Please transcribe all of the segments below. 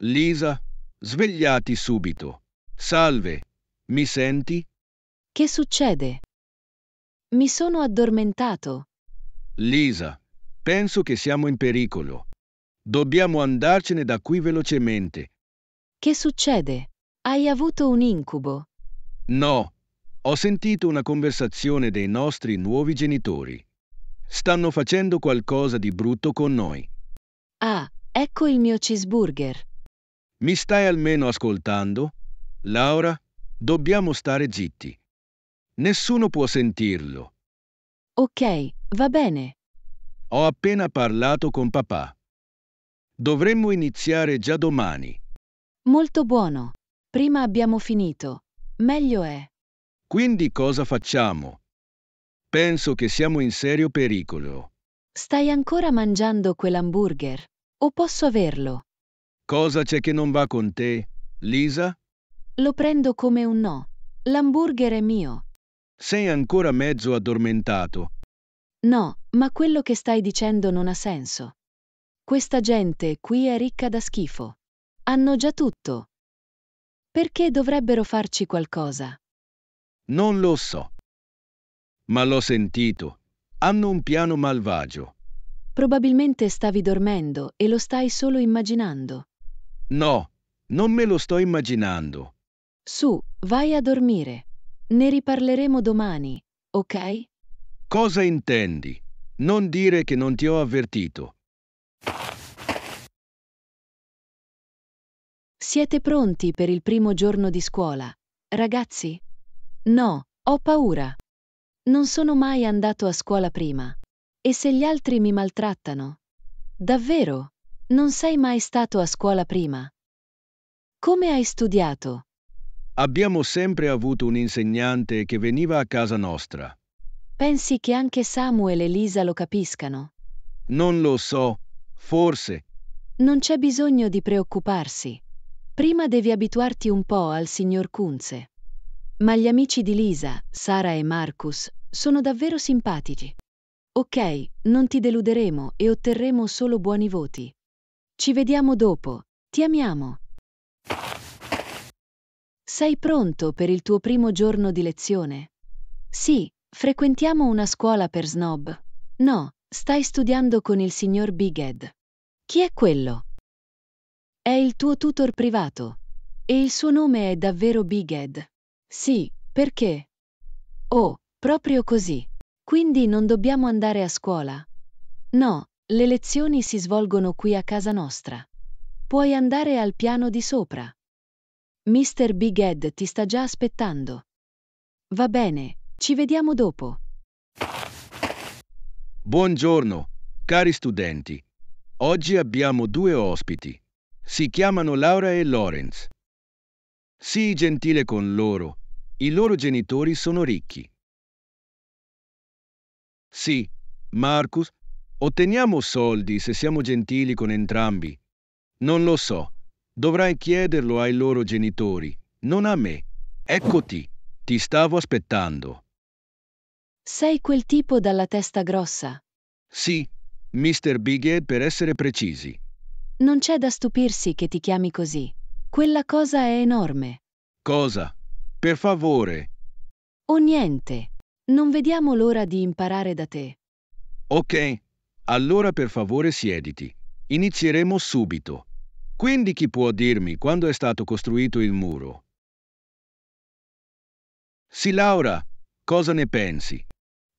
Lisa, svegliati subito. Salve, mi senti? Che succede? Mi sono addormentato. Lisa, penso che siamo in pericolo. Dobbiamo andarcene da qui velocemente. Che succede? Hai avuto un incubo? No, ho sentito una conversazione dei nostri nuovi genitori. Stanno facendo qualcosa di brutto con noi. Ah, ecco il mio cheeseburger. Mi stai almeno ascoltando? Laura, dobbiamo stare zitti. Nessuno può sentirlo. Ok, va bene. Ho appena parlato con papà. Dovremmo iniziare già domani. Molto buono. Prima abbiamo finito. Meglio è. Quindi cosa facciamo? Penso che siamo in serio pericolo. Stai ancora mangiando quell'hamburger? O posso averlo? Cosa c'è che non va con te, Lisa? Lo prendo come un no. L'hamburger è mio. Sei ancora mezzo addormentato. No, ma quello che stai dicendo non ha senso. Questa gente qui è ricca da schifo. Hanno già tutto. Perché dovrebbero farci qualcosa? Non lo so. Ma l'ho sentito. Hanno un piano malvagio. Probabilmente stavi dormendo e lo stai solo immaginando. No, non me lo sto immaginando. Su, vai a dormire. Ne riparleremo domani, ok? Cosa intendi? Non dire che non ti ho avvertito. Siete pronti per il primo giorno di scuola, ragazzi? No, ho paura. Non sono mai andato a scuola prima. E se gli altri mi maltrattano? Davvero? Non sei mai stato a scuola prima? Come hai studiato? Abbiamo sempre avuto un insegnante che veniva a casa nostra. Pensi che anche Samuel e Lisa lo capiscano? Non lo so, forse. Non c'è bisogno di preoccuparsi. Prima devi abituarti un po' al signor Kunze. Ma gli amici di Lisa, Sara e Marcus, sono davvero simpatici. Ok, non ti deluderemo e otterremo solo buoni voti. Ci vediamo dopo. Ti amiamo. Sei pronto per il tuo primo giorno di lezione? Sì, frequentiamo una scuola per snob. No, stai studiando con il signor Bighead. Chi è quello? È il tuo tutor privato. E il suo nome è davvero Bighead. Sì, perché? Oh, proprio così. Quindi non dobbiamo andare a scuola. No, le lezioni si svolgono qui a casa nostra. Puoi andare al piano di sopra. Mr. Big Ed ti sta già aspettando. Va bene, ci vediamo dopo. Buongiorno, cari studenti. Oggi abbiamo due ospiti. Si chiamano Laura e Lawrence. Sii gentile con loro. I loro genitori sono ricchi. Sì, Marcus, Otteniamo soldi se siamo gentili con entrambi. Non lo so. Dovrai chiederlo ai loro genitori, non a me. Eccoti, ti stavo aspettando. Sei quel tipo dalla testa grossa? Sì, Mr. Bighead per essere precisi. Non c'è da stupirsi che ti chiami così. Quella cosa è enorme. Cosa? Per favore. O niente. Non vediamo l'ora di imparare da te. Ok, allora per favore siediti. Inizieremo subito. Quindi chi può dirmi quando è stato costruito il muro? Sì, Laura, cosa ne pensi?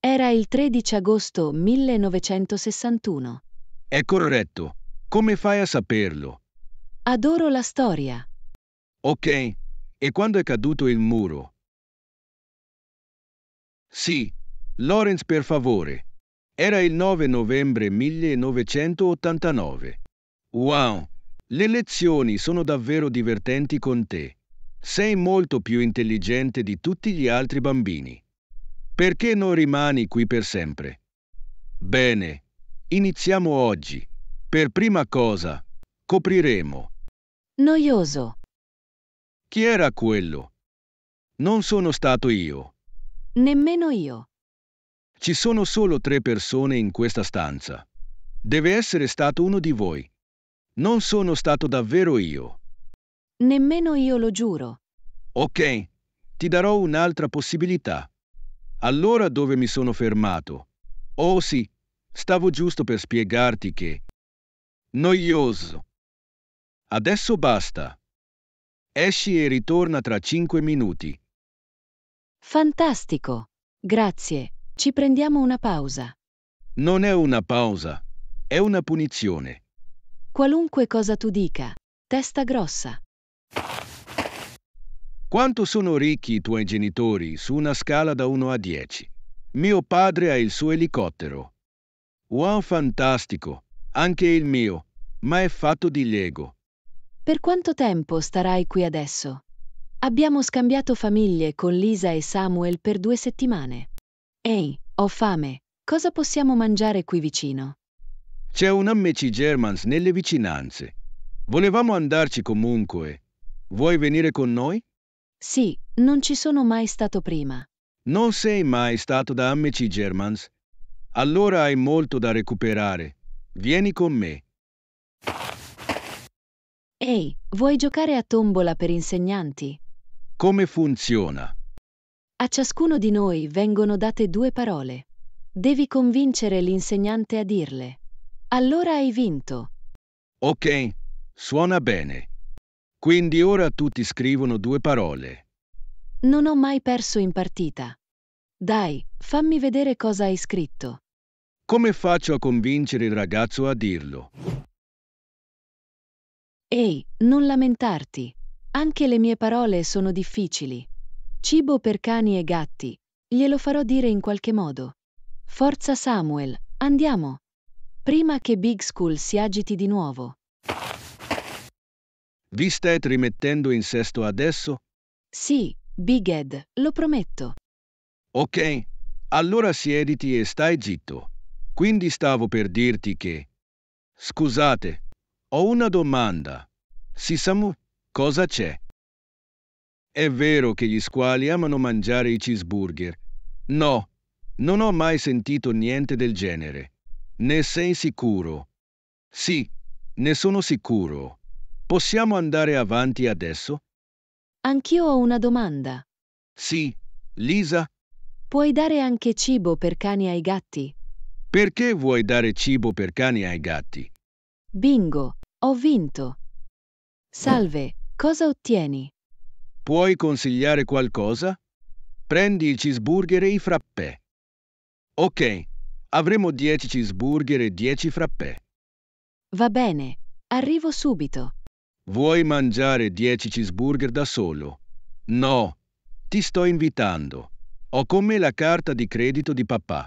Era il 13 agosto 1961. È corretto. Come fai a saperlo? Adoro la storia. Ok, e quando è caduto il muro? Sì, Lawrence per favore. Era il 9 novembre 1989. Wow! Le lezioni sono davvero divertenti con te. Sei molto più intelligente di tutti gli altri bambini. Perché non rimani qui per sempre? Bene, iniziamo oggi. Per prima cosa, copriremo. Noioso. Chi era quello? Non sono stato io. Nemmeno io. Ci sono solo tre persone in questa stanza. Deve essere stato uno di voi. Non sono stato davvero io. Nemmeno io lo giuro. Ok, ti darò un'altra possibilità. Allora dove mi sono fermato? Oh sì, stavo giusto per spiegarti che... Noioso. Adesso basta. Esci e ritorna tra cinque minuti. Fantastico. Grazie. Ci prendiamo una pausa. Non è una pausa, è una punizione. Qualunque cosa tu dica, testa grossa. Quanto sono ricchi i tuoi genitori su una scala da 1 a 10? Mio padre ha il suo elicottero. Wow, fantastico! Anche il mio, ma è fatto di Lego. Per quanto tempo starai qui adesso? Abbiamo scambiato famiglie con Lisa e Samuel per due settimane. Ehi, ho fame. Cosa possiamo mangiare qui vicino? C'è un Amici Germans nelle vicinanze. Volevamo andarci comunque. Vuoi venire con noi? Sì, non ci sono mai stato prima. Non sei mai stato da Amici Germans? Allora hai molto da recuperare. Vieni con me. Ehi, vuoi giocare a tombola per insegnanti? Come funziona? A ciascuno di noi vengono date due parole. Devi convincere l'insegnante a dirle. Allora hai vinto. Ok, suona bene. Quindi ora tutti scrivono due parole. Non ho mai perso in partita. Dai, fammi vedere cosa hai scritto. Come faccio a convincere il ragazzo a dirlo? Ehi, non lamentarti. Anche le mie parole sono difficili. Cibo per cani e gatti. Glielo farò dire in qualche modo. Forza Samuel, andiamo. Prima che Big School si agiti di nuovo. Vi state rimettendo in sesto adesso? Sì, Big Ed, lo prometto. Ok, allora siediti e stai zitto. Quindi stavo per dirti che... Scusate, ho una domanda. Sisamu, cosa c'è? È vero che gli squali amano mangiare i cheeseburger. No, non ho mai sentito niente del genere. Ne sei sicuro? Sì, ne sono sicuro. Possiamo andare avanti adesso? Anch'io ho una domanda. Sì, Lisa? Puoi dare anche cibo per cani ai gatti? Perché vuoi dare cibo per cani ai gatti? Bingo, ho vinto. Salve, cosa ottieni? Puoi consigliare qualcosa? Prendi il cheeseburger e i frappè. Ok, avremo 10 cheeseburger e 10 frappè. Va bene, arrivo subito. Vuoi mangiare 10 cheeseburger da solo? No, ti sto invitando. Ho con me la carta di credito di papà.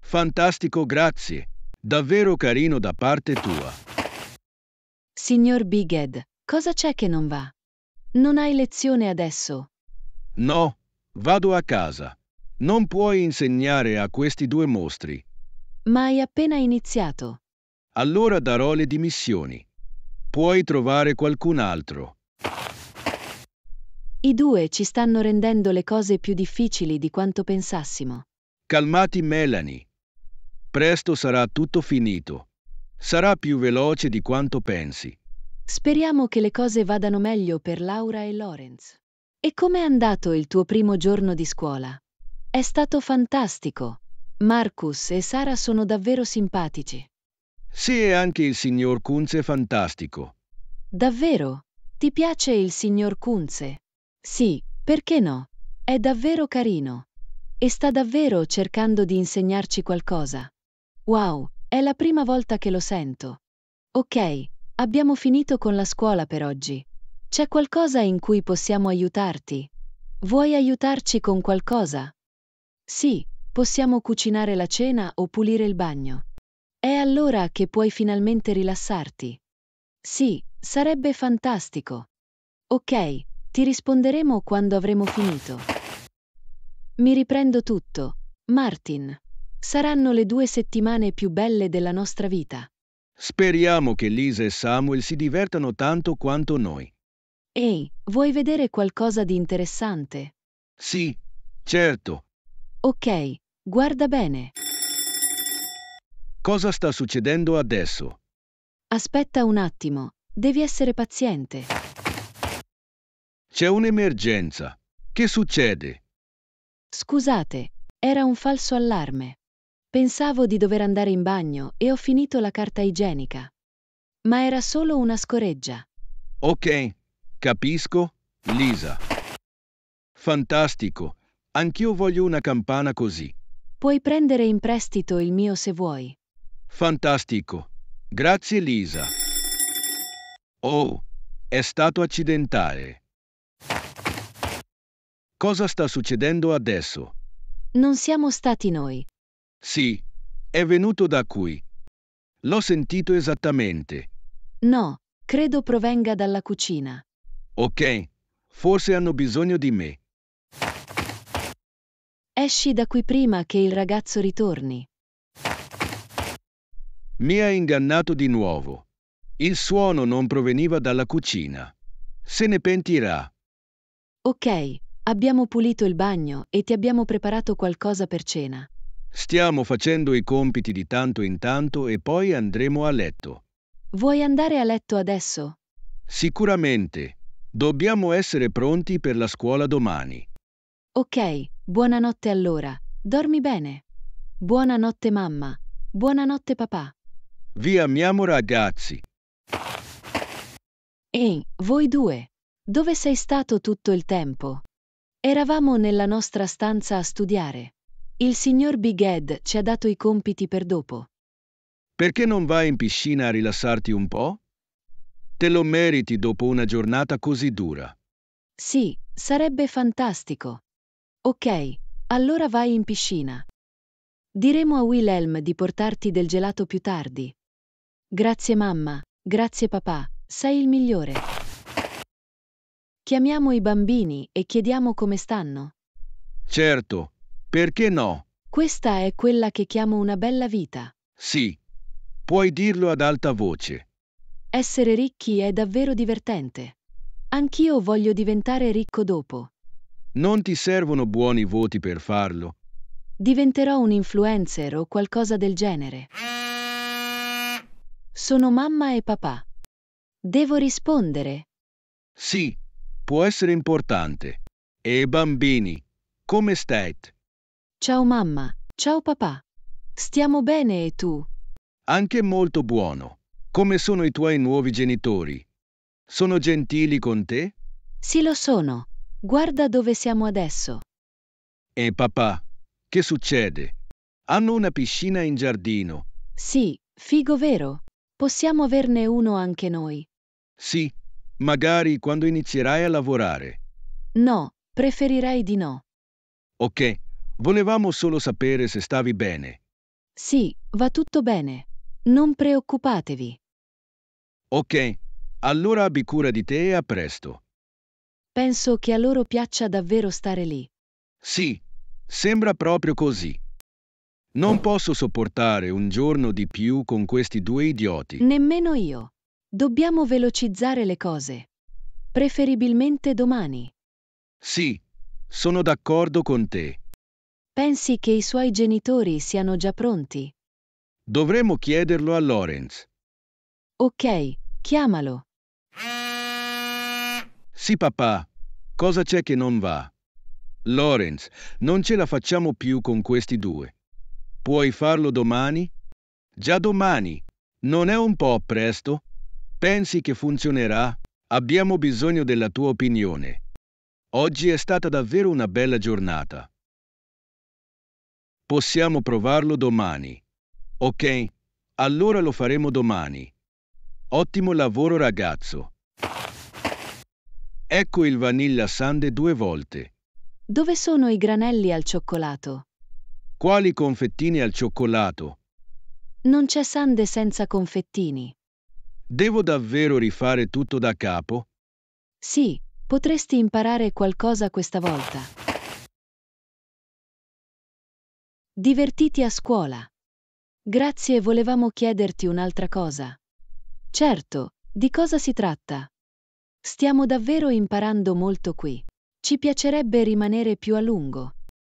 Fantastico, grazie. Davvero carino da parte tua. Signor Bighead, cosa c'è che non va? Non hai lezione adesso. No, vado a casa. Non puoi insegnare a questi due mostri. Ma hai appena iniziato. Allora darò le dimissioni. Puoi trovare qualcun altro. I due ci stanno rendendo le cose più difficili di quanto pensassimo. Calmati Melanie. Presto sarà tutto finito. Sarà più veloce di quanto pensi. Speriamo che le cose vadano meglio per Laura e Lorenz. E com'è andato il tuo primo giorno di scuola? È stato fantastico. Marcus e Sara sono davvero simpatici. Sì, anche il signor Kunze è fantastico. Davvero? Ti piace il signor Kunze? Sì, perché no? È davvero carino. E sta davvero cercando di insegnarci qualcosa. Wow, è la prima volta che lo sento. Ok, Abbiamo finito con la scuola per oggi. C'è qualcosa in cui possiamo aiutarti? Vuoi aiutarci con qualcosa? Sì, possiamo cucinare la cena o pulire il bagno. È allora che puoi finalmente rilassarti. Sì, sarebbe fantastico. Ok, ti risponderemo quando avremo finito. Mi riprendo tutto. Martin, saranno le due settimane più belle della nostra vita. Speriamo che Lisa e Samuel si divertano tanto quanto noi. Ehi, vuoi vedere qualcosa di interessante? Sì, certo. Ok, guarda bene. Cosa sta succedendo adesso? Aspetta un attimo, devi essere paziente. C'è un'emergenza. Che succede? Scusate, era un falso allarme. Pensavo di dover andare in bagno e ho finito la carta igienica. Ma era solo una scoreggia. Ok, capisco, Lisa. Fantastico, anch'io voglio una campana così. Puoi prendere in prestito il mio se vuoi. Fantastico, grazie Lisa. Oh, è stato accidentale. Cosa sta succedendo adesso? Non siamo stati noi, sì, è venuto da qui. L'ho sentito esattamente. No, credo provenga dalla cucina. Ok, forse hanno bisogno di me. Esci da qui prima che il ragazzo ritorni. Mi ha ingannato di nuovo. Il suono non proveniva dalla cucina. Se ne pentirà. Ok, abbiamo pulito il bagno e ti abbiamo preparato qualcosa per cena. Stiamo facendo i compiti di tanto in tanto e poi andremo a letto. Vuoi andare a letto adesso? Sicuramente. Dobbiamo essere pronti per la scuola domani. Ok, buonanotte allora. Dormi bene. Buonanotte mamma. Buonanotte papà. Vi amiamo ragazzi. Ehi, voi due. Dove sei stato tutto il tempo? Eravamo nella nostra stanza a studiare. Il signor Big Ed ci ha dato i compiti per dopo. Perché non vai in piscina a rilassarti un po'? Te lo meriti dopo una giornata così dura. Sì, sarebbe fantastico. Ok, allora vai in piscina. Diremo a Wilhelm di portarti del gelato più tardi. Grazie mamma, grazie papà, sei il migliore. Chiamiamo i bambini e chiediamo come stanno. Certo, perché no? Questa è quella che chiamo una bella vita. Sì, puoi dirlo ad alta voce. Essere ricchi è davvero divertente. Anch'io voglio diventare ricco dopo. Non ti servono buoni voti per farlo. Diventerò un influencer o qualcosa del genere. Sono mamma e papà. Devo rispondere. Sì, può essere importante. E bambini, come state? Ciao mamma, ciao papà. Stiamo bene e tu? Anche molto buono. Come sono i tuoi nuovi genitori? Sono gentili con te? Sì, lo sono. Guarda dove siamo adesso. E eh, papà, che succede? Hanno una piscina in giardino. Sì, figo vero. Possiamo averne uno anche noi. Sì, magari quando inizierai a lavorare. No, preferirei di no. Ok, Volevamo solo sapere se stavi bene. Sì, va tutto bene. Non preoccupatevi. Ok, allora abbi cura di te e a presto. Penso che a loro piaccia davvero stare lì. Sì, sembra proprio così. Non posso sopportare un giorno di più con questi due idioti. Nemmeno io. Dobbiamo velocizzare le cose. Preferibilmente domani. Sì, sono d'accordo con te. Pensi che i suoi genitori siano già pronti? Dovremmo chiederlo a Lorenz. Ok, chiamalo. Sì, papà. Cosa c'è che non va? Lorenz, non ce la facciamo più con questi due. Puoi farlo domani? Già domani. Non è un po' presto? Pensi che funzionerà? Abbiamo bisogno della tua opinione. Oggi è stata davvero una bella giornata. Possiamo provarlo domani. Ok, allora lo faremo domani. Ottimo lavoro ragazzo. Ecco il vanilla sande due volte. Dove sono i granelli al cioccolato? Quali confettini al cioccolato? Non c'è sande senza confettini. Devo davvero rifare tutto da capo? Sì, potresti imparare qualcosa questa volta. Divertiti a scuola. Grazie, volevamo chiederti un'altra cosa. Certo, di cosa si tratta? Stiamo davvero imparando molto qui. Ci piacerebbe rimanere più a lungo.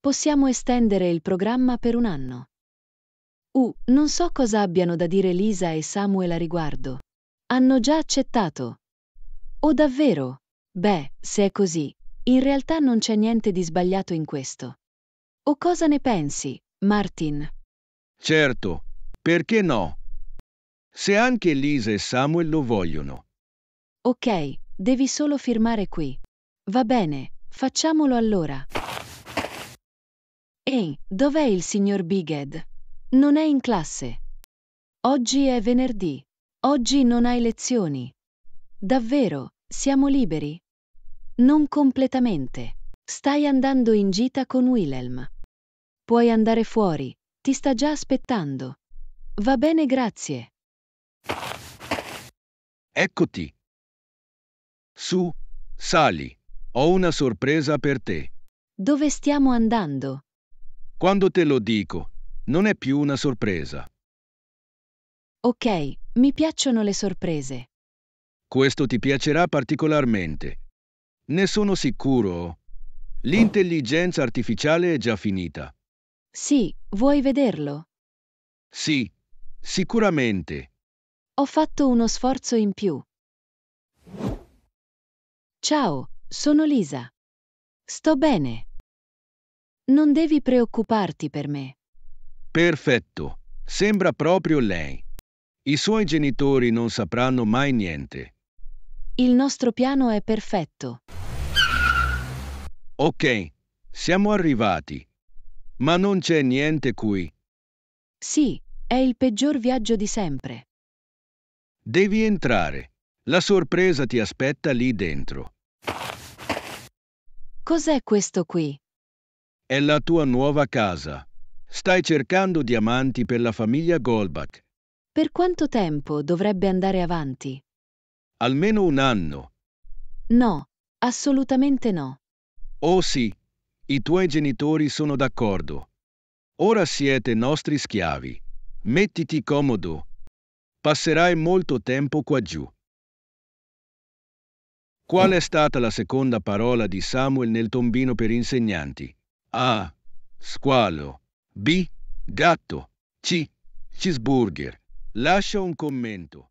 Possiamo estendere il programma per un anno. Uh, non so cosa abbiano da dire Lisa e Samuel a riguardo. Hanno già accettato. Oh davvero? Beh, se è così, in realtà non c'è niente di sbagliato in questo. O cosa ne pensi, Martin? Certo, perché no? Se anche Lisa e Samuel lo vogliono. Ok, devi solo firmare qui. Va bene, facciamolo allora. Ehi, dov'è il signor Bighead? Non è in classe. Oggi è venerdì. Oggi non hai lezioni. Davvero, siamo liberi? Non completamente. Stai andando in gita con Wilhelm. Puoi andare fuori, ti sta già aspettando. Va bene, grazie. Eccoti. Su, sali. Ho una sorpresa per te. Dove stiamo andando? Quando te lo dico, non è più una sorpresa. Ok, mi piacciono le sorprese. Questo ti piacerà particolarmente. Ne sono sicuro. L'intelligenza artificiale è già finita. Sì, vuoi vederlo? Sì, sicuramente. Ho fatto uno sforzo in più. Ciao, sono Lisa. Sto bene. Non devi preoccuparti per me. Perfetto, sembra proprio lei. I suoi genitori non sapranno mai niente. Il nostro piano è perfetto. Ok, siamo arrivati. Ma non c'è niente qui. Sì, è il peggior viaggio di sempre. Devi entrare. La sorpresa ti aspetta lì dentro. Cos'è questo qui? È la tua nuova casa. Stai cercando diamanti per la famiglia Goldbach. Per quanto tempo dovrebbe andare avanti? Almeno un anno. No, assolutamente no. Oh sì, i tuoi genitori sono d'accordo. Ora siete nostri schiavi. Mettiti comodo. Passerai molto tempo qua giù. Qual è stata la seconda parola di Samuel nel tombino per insegnanti? A. Squalo. B. Gatto. C. Cheeseburger. Lascia un commento.